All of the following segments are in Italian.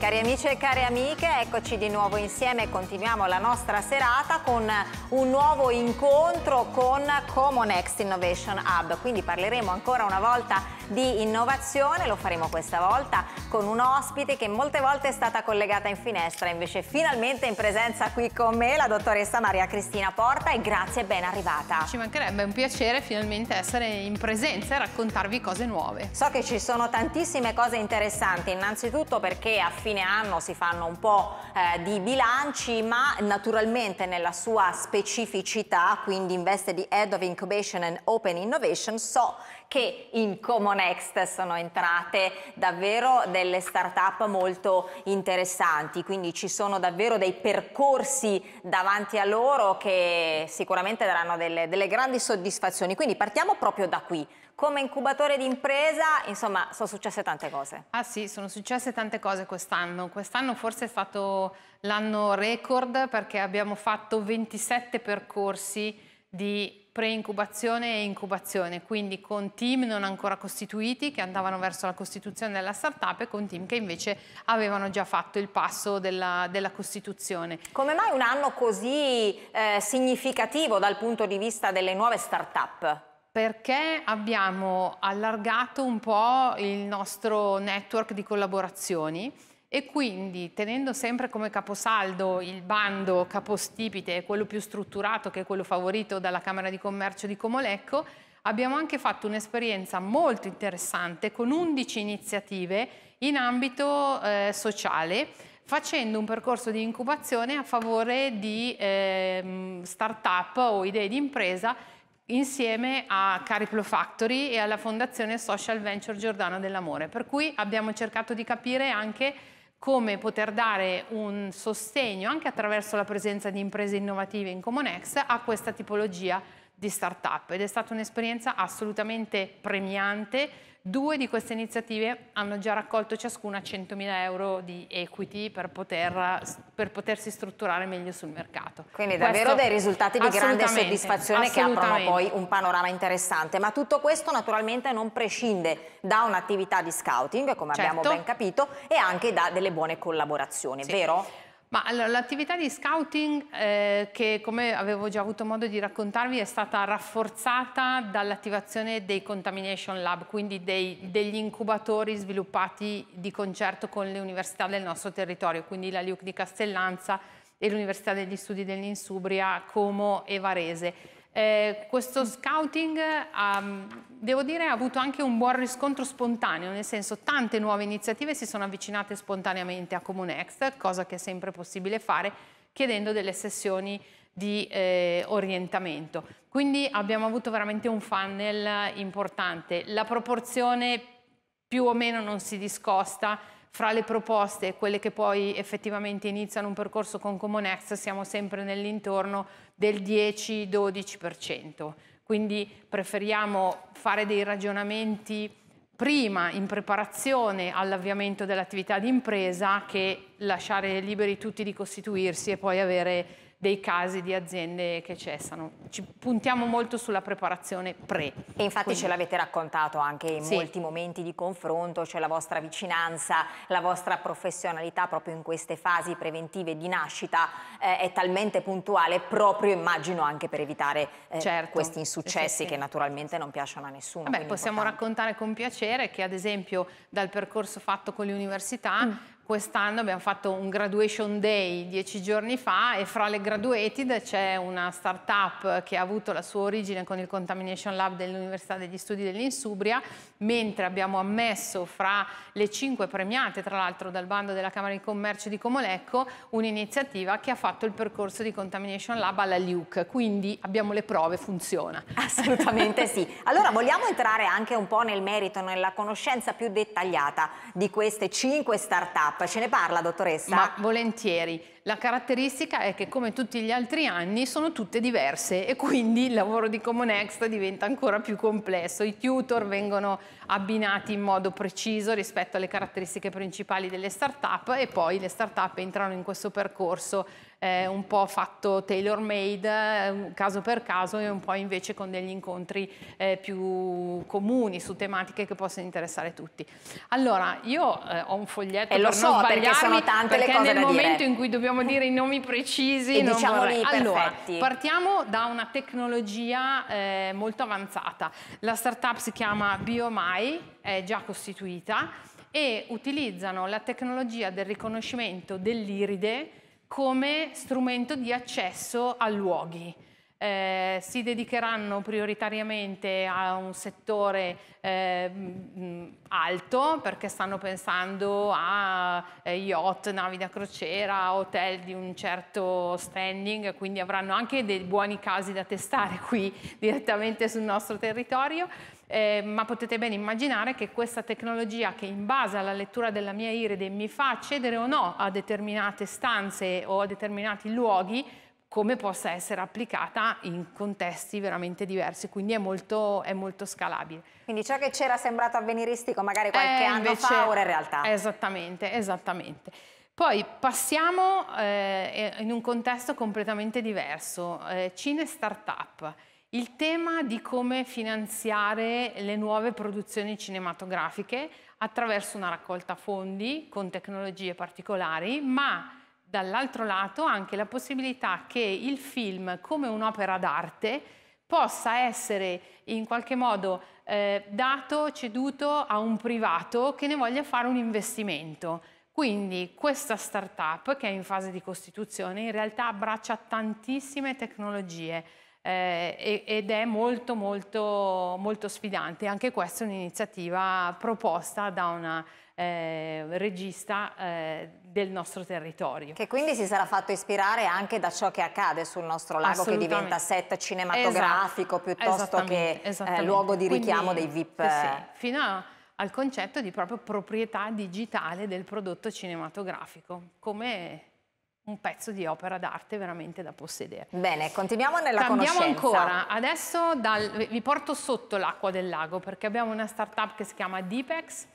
Cari amici e care amiche, eccoci di nuovo insieme e continuiamo la nostra serata con un nuovo incontro con Comonext Innovation Hub. Quindi parleremo ancora una volta di innovazione, lo faremo questa volta con un ospite che molte volte è stata collegata in finestra, invece finalmente in presenza qui con me la dottoressa Maria Cristina Porta e grazie e ben arrivata. Ci mancherebbe un piacere finalmente essere in presenza e raccontarvi cose nuove. So che ci sono tantissime cose interessanti, innanzitutto perché a fine anno si fanno un po' eh, di bilanci, ma naturalmente nella sua specificità, quindi in veste di Head of Incubation and Open Innovation, so che in Comune Next sono entrate davvero delle start-up molto interessanti, quindi ci sono davvero dei percorsi davanti a loro che sicuramente daranno delle, delle grandi soddisfazioni. Quindi partiamo proprio da qui come incubatore di impresa, insomma, sono successe tante cose. Ah sì, sono successe tante cose quest'anno. Quest'anno forse è stato l'anno record perché abbiamo fatto 27 percorsi di pre-incubazione e incubazione, quindi con team non ancora costituiti che andavano verso la costituzione della startup e con team che invece avevano già fatto il passo della, della costituzione. Come mai un anno così eh, significativo dal punto di vista delle nuove startup? perché abbiamo allargato un po' il nostro network di collaborazioni e quindi tenendo sempre come caposaldo il bando capostipite, quello più strutturato che è quello favorito dalla Camera di Commercio di Comolecco, abbiamo anche fatto un'esperienza molto interessante con 11 iniziative in ambito eh, sociale facendo un percorso di incubazione a favore di eh, start-up o idee di impresa insieme a Cariplo Factory e alla Fondazione Social Venture Giordano dell'Amore. Per cui abbiamo cercato di capire anche come poter dare un sostegno anche attraverso la presenza di imprese innovative in Comonex a questa tipologia di startup ed è stata un'esperienza assolutamente premiante. Due di queste iniziative hanno già raccolto ciascuna 100.000 euro di equity per, poter, per potersi strutturare meglio sul mercato. Quindi davvero dei risultati di grande soddisfazione che aprono poi un panorama interessante, ma tutto questo naturalmente non prescinde da un'attività di scouting, come certo. abbiamo ben capito, e anche da delle buone collaborazioni, sì. vero? Ma allora, l'attività di scouting, eh, che come avevo già avuto modo di raccontarvi, è stata rafforzata dall'attivazione dei Contamination Lab, quindi dei, degli incubatori sviluppati di concerto con le università del nostro territorio, quindi la LIUC di Castellanza e l'Università degli Studi dell'Insubria, Como e Varese eh, questo scouting ha, ehm, devo dire, ha avuto anche un buon riscontro spontaneo, nel senso tante nuove iniziative si sono avvicinate spontaneamente a Comunext, cosa che è sempre possibile fare, chiedendo delle sessioni di eh, orientamento. Quindi abbiamo avuto veramente un funnel importante. La proporzione più o meno non si discosta fra le proposte e quelle che poi effettivamente iniziano un percorso con Common Next siamo sempre nell'intorno del 10-12%. Quindi preferiamo fare dei ragionamenti prima in preparazione all'avviamento dell'attività di impresa che lasciare liberi tutti di costituirsi e poi avere dei casi di aziende che cessano. Ci puntiamo molto sulla preparazione pre. E infatti Quindi. ce l'avete raccontato anche in sì. molti momenti di confronto, cioè la vostra vicinanza, la vostra professionalità proprio in queste fasi preventive di nascita eh, è talmente puntuale proprio immagino anche per evitare eh, certo. questi insuccessi sì, che naturalmente non piacciono a nessuno. Vabbè, possiamo importante. raccontare con piacere che ad esempio dal percorso fatto con le università mm quest'anno abbiamo fatto un graduation day dieci giorni fa e fra le graduated c'è una startup che ha avuto la sua origine con il Contamination Lab dell'Università degli Studi dell'Insubria, mentre abbiamo ammesso fra le cinque premiate, tra l'altro dal bando della Camera di Commercio di Comolecco, un'iniziativa che ha fatto il percorso di Contamination Lab alla Luke. quindi abbiamo le prove, funziona. Assolutamente sì. Allora vogliamo entrare anche un po' nel merito, nella conoscenza più dettagliata di queste cinque startup Esatto, ce ne parla dottoressa? Ma volentieri. La caratteristica è che come tutti gli altri anni sono tutte diverse e quindi il lavoro di Common Next diventa ancora più complesso. I tutor vengono abbinati in modo preciso rispetto alle caratteristiche principali delle start-up e poi le start-up entrano in questo percorso eh, un po' fatto tailor-made, eh, caso per caso e un po' invece con degli incontri eh, più comuni su tematiche che possono interessare tutti. Allora, io eh, ho un foglietto e eh, per lo so, non sbagliarmi perché sono tante perché le cose nel momento dire. in cui dobbiamo dobbiamo dire i nomi precisi. E diciamoli allora, partiamo da una tecnologia eh, molto avanzata. La startup si chiama BioMai, è già costituita, e utilizzano la tecnologia del riconoscimento dell'iride come strumento di accesso a luoghi eh, si dedicheranno prioritariamente a un settore eh, mm, mm, alto perché stanno pensando a eh, yacht, navi da crociera, hotel di un certo standing, quindi avranno anche dei buoni casi da testare qui direttamente sul nostro territorio. Eh, ma potete bene immaginare che questa tecnologia che in base alla lettura della mia iride mi fa accedere o no a determinate stanze o a determinati luoghi come possa essere applicata in contesti veramente diversi, quindi è molto, è molto scalabile. Quindi ciò che c'era sembrato avveniristico magari qualche eh, anno fa, ora in realtà. Esattamente, esattamente. Poi passiamo eh, in un contesto completamente diverso, eh, Cine Startup. Il tema di come finanziare le nuove produzioni cinematografiche attraverso una raccolta fondi con tecnologie particolari, ma dall'altro lato anche la possibilità che il film come un'opera d'arte possa essere in qualche modo eh, dato, ceduto a un privato che ne voglia fare un investimento. Quindi questa startup che è in fase di costituzione in realtà abbraccia tantissime tecnologie eh, ed è molto molto molto sfidante. Anche questa è un'iniziativa proposta da una eh, regista eh, del nostro territorio. Che quindi si sarà fatto ispirare anche da ciò che accade sul nostro lago che diventa set cinematografico esatto. piuttosto che eh, luogo di richiamo quindi, dei VIP. Sì, eh. Fino a, al concetto di proprio proprietà digitale del prodotto cinematografico, come un pezzo di opera d'arte veramente da possedere. Bene, continuiamo nella Cambiamo conoscenza. ancora, adesso dal, vi porto sotto l'acqua del lago perché abbiamo una startup che si chiama Deepex,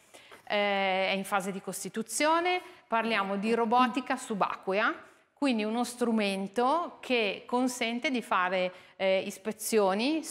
eh, è in fase di costituzione, parliamo di robotica subacquea, quindi uno strumento che consente di fare eh, ispezioni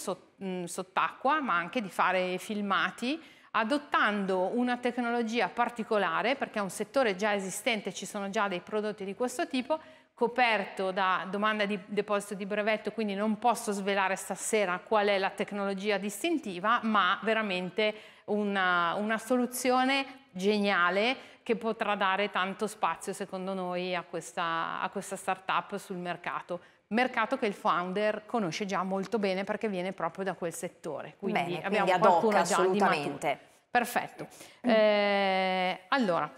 mm, sott'acqua, ma anche di fare filmati, adottando una tecnologia particolare, perché è un settore già esistente, ci sono già dei prodotti di questo tipo, coperto da domanda di deposito di brevetto, quindi non posso svelare stasera qual è la tecnologia distintiva, ma veramente una, una soluzione geniale che potrà dare tanto spazio, secondo noi, a questa, a questa startup sul mercato mercato che il founder conosce già molto bene perché viene proprio da quel settore. Quindi bene, abbiamo quindi qualcuno hoc, già assolutamente. Perfetto. Eh, allora,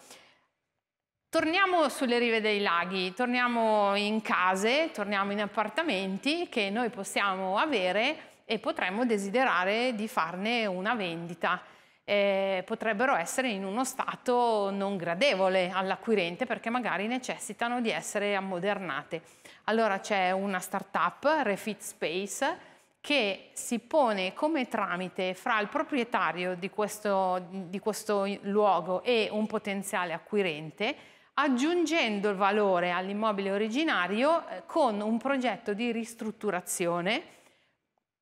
torniamo sulle rive dei laghi, torniamo in case, torniamo in appartamenti che noi possiamo avere e potremmo desiderare di farne una vendita eh, potrebbero essere in uno stato non gradevole all'acquirente perché magari necessitano di essere ammodernate. Allora c'è una startup, Refit Space, che si pone come tramite fra il proprietario di questo, di questo luogo e un potenziale acquirente, aggiungendo il valore all'immobile originario eh, con un progetto di ristrutturazione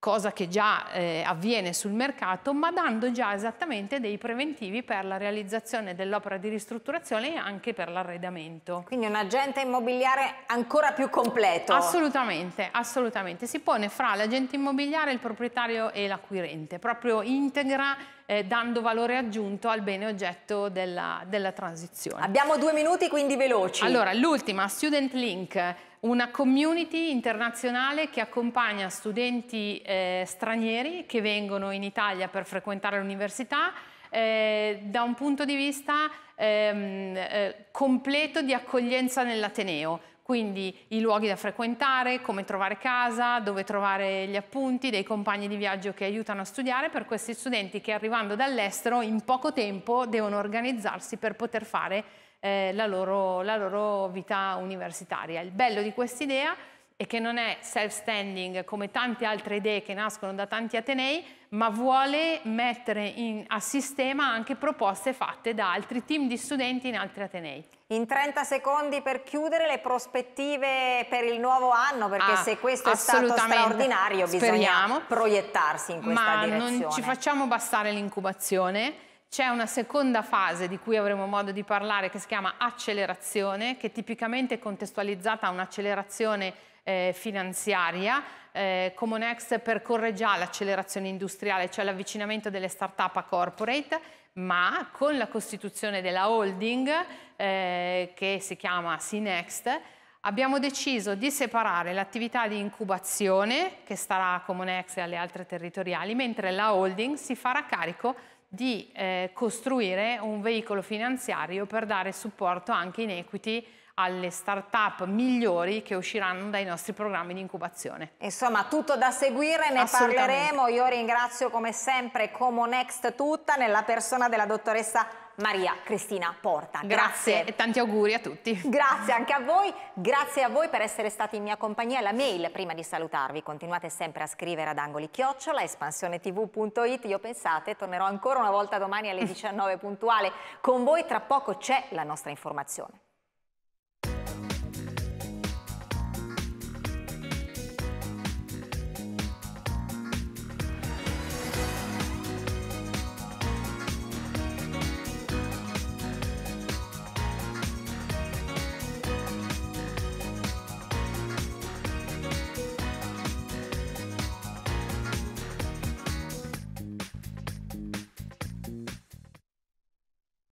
cosa che già eh, avviene sul mercato, ma dando già esattamente dei preventivi per la realizzazione dell'opera di ristrutturazione e anche per l'arredamento. Quindi un agente immobiliare ancora più completo. Assolutamente, assolutamente. Si pone fra l'agente immobiliare, il proprietario e l'acquirente, proprio integra eh, dando valore aggiunto al bene oggetto della, della transizione. Abbiamo due minuti, quindi veloci. Allora, l'ultima, Student Link una community internazionale che accompagna studenti eh, stranieri che vengono in Italia per frequentare l'università eh, da un punto di vista ehm, eh, completo di accoglienza nell'Ateneo quindi i luoghi da frequentare, come trovare casa, dove trovare gli appunti, dei compagni di viaggio che aiutano a studiare per questi studenti che arrivando dall'estero in poco tempo devono organizzarsi per poter fare eh, la, loro, la loro vita universitaria. Il bello di quest'idea è che non è self-standing come tante altre idee che nascono da tanti Atenei, ma vuole mettere in, a sistema anche proposte fatte da altri team di studenti in altri Atenei in 30 secondi per chiudere le prospettive per il nuovo anno, perché ah, se questo è stato straordinario Speriamo. bisogna proiettarsi in questa Ma direzione. Ma non ci facciamo bastare l'incubazione, c'è una seconda fase di cui avremo modo di parlare che si chiama accelerazione, che è tipicamente contestualizzata a un'accelerazione eh, finanziaria. Eh, Comonex percorre già l'accelerazione industriale, cioè l'avvicinamento delle start-up a corporate ma con la costituzione della holding eh, che si chiama Sinext abbiamo deciso di separare l'attività di incubazione che starà a Comunex e alle altre territoriali, mentre la holding si farà carico di eh, costruire un veicolo finanziario per dare supporto anche in equity alle start-up migliori che usciranno dai nostri programmi di incubazione. Insomma, tutto da seguire, ne parleremo. Io ringrazio come sempre Comonext tutta nella persona della dottoressa Maria Cristina Porta. Grazie. grazie. e tanti auguri a tutti. Grazie anche a voi, grazie a voi per essere stati in mia compagnia. La mail, prima di salutarvi, continuate sempre a scrivere ad angoli chiocciola, espansionetv.it. Io pensate, tornerò ancora una volta domani alle 19 puntuale con voi. Tra poco c'è la nostra informazione.